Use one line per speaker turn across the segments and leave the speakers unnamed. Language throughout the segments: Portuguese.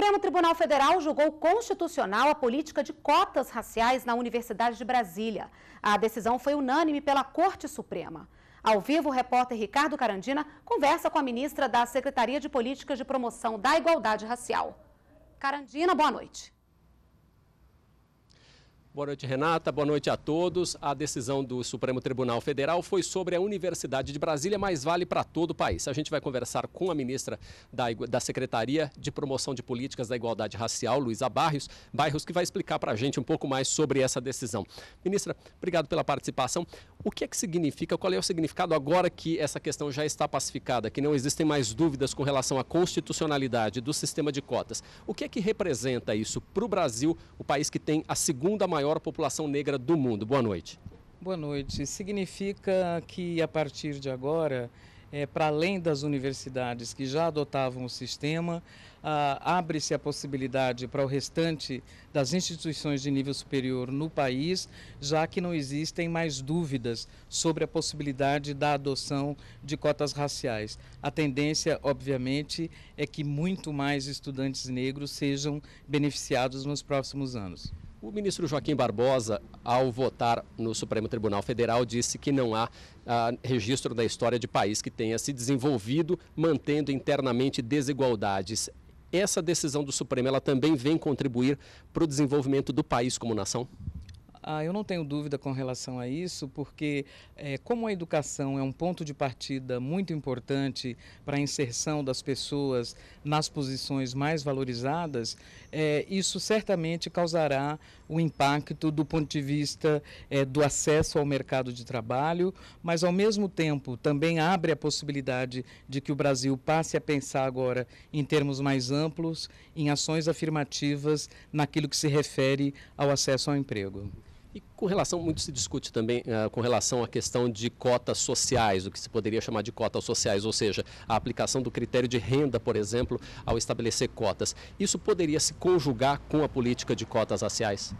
Supremo Tribunal Federal julgou constitucional a política de cotas raciais na Universidade de Brasília. A decisão foi unânime pela Corte Suprema. Ao vivo, o repórter Ricardo Carandina conversa com a ministra da Secretaria de Políticas de Promoção da Igualdade Racial. Carandina, boa noite. Boa noite, Renata. Boa noite a todos. A decisão do Supremo Tribunal Federal foi sobre a Universidade de Brasília, mas vale para todo o país. A gente vai conversar com a ministra da, da Secretaria de Promoção de Políticas da Igualdade Racial, Luísa Barrios, Barrios, que vai explicar para a gente um pouco mais sobre essa decisão. Ministra, obrigado pela participação. O que é que significa, qual é o significado agora que essa questão já está pacificada, que não existem mais dúvidas com relação à constitucionalidade do sistema de cotas? O que é que representa isso para o Brasil, o país que tem a segunda maior população negra do mundo? Boa noite.
Boa noite. Significa que a partir de agora é, para além das universidades que já adotavam o sistema, ah, abre-se a possibilidade para o restante das instituições de nível superior no país, já que não existem mais dúvidas sobre a possibilidade da adoção de cotas raciais. A tendência, obviamente, é que muito mais estudantes negros sejam beneficiados nos próximos anos. O ministro Joaquim Barbosa,
ao votar no Supremo Tribunal Federal, disse que não há ah, registro da história de país que tenha se desenvolvido mantendo internamente desigualdades. Essa decisão do Supremo ela também vem contribuir para o desenvolvimento do país como nação?
Ah, eu não tenho dúvida com relação a isso, porque é, como a educação é um ponto de partida muito importante para a inserção das pessoas nas posições mais valorizadas, é, isso certamente causará o um impacto do ponto de vista é, do acesso ao mercado de trabalho, mas ao mesmo tempo também abre a possibilidade de que o Brasil passe a pensar agora em termos mais amplos, em ações afirmativas naquilo que se refere ao acesso ao emprego.
E com relação, muito se discute também uh, com relação à questão de cotas sociais, o que se poderia chamar de cotas sociais, ou seja, a aplicação do critério de renda, por exemplo, ao estabelecer cotas. Isso poderia se conjugar com a política de cotas raciais?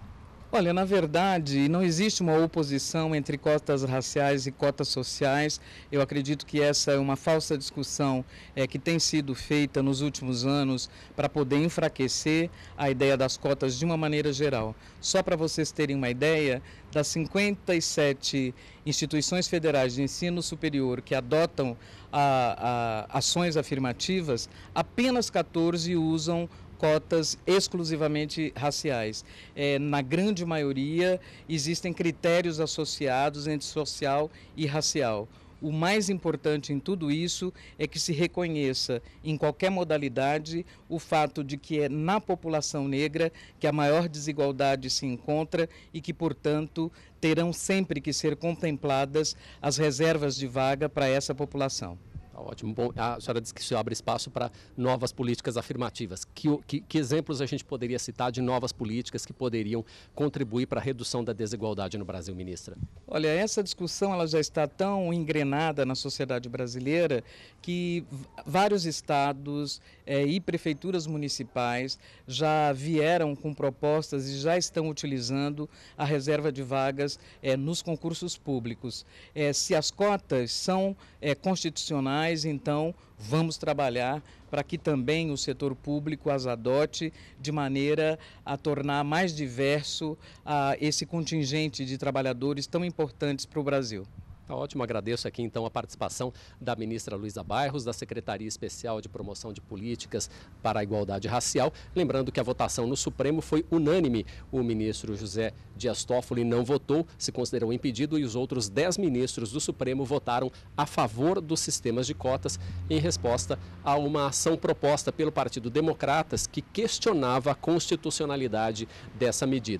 Olha, na verdade, não existe uma oposição entre cotas raciais e cotas sociais. Eu acredito que essa é uma falsa discussão é, que tem sido feita nos últimos anos para poder enfraquecer a ideia das cotas de uma maneira geral. Só para vocês terem uma ideia, das 57 instituições federais de ensino superior que adotam a, a, ações afirmativas, apenas 14 usam cotas exclusivamente raciais. É, na grande maioria, existem critérios associados entre social e racial. O mais importante em tudo isso é que se reconheça, em qualquer modalidade, o fato de que é na população negra que a maior desigualdade se encontra e que, portanto, terão sempre que ser contempladas as reservas de vaga para essa população. Tá ótimo. Bom, a senhora disse que isso abre espaço para novas políticas afirmativas. Que,
que, que, exemplos a gente poderia citar de novas políticas que poderiam contribuir para a redução da
desigualdade no Brasil, ministra? Olha, essa discussão ela já está tão engrenada na sociedade brasileira que vários estados é, e prefeituras municipais já vieram com propostas e já estão utilizando a reserva de vagas é, nos concursos públicos. É, se as cotas são é, constitucionais, mas então vamos trabalhar para que também o setor público as adote de maneira a tornar mais diverso ah, esse contingente de trabalhadores tão importantes para o Brasil. Tá ótimo, agradeço aqui então a participação
da ministra Luiza Bairros, da Secretaria Especial de Promoção de Políticas para a Igualdade Racial. Lembrando que a votação no Supremo foi unânime. O ministro José Dias Toffoli não votou, se considerou impedido e os outros 10 ministros do Supremo votaram a favor dos sistemas de cotas em resposta a uma ação proposta pelo Partido Democratas que questionava a constitucionalidade dessa medida.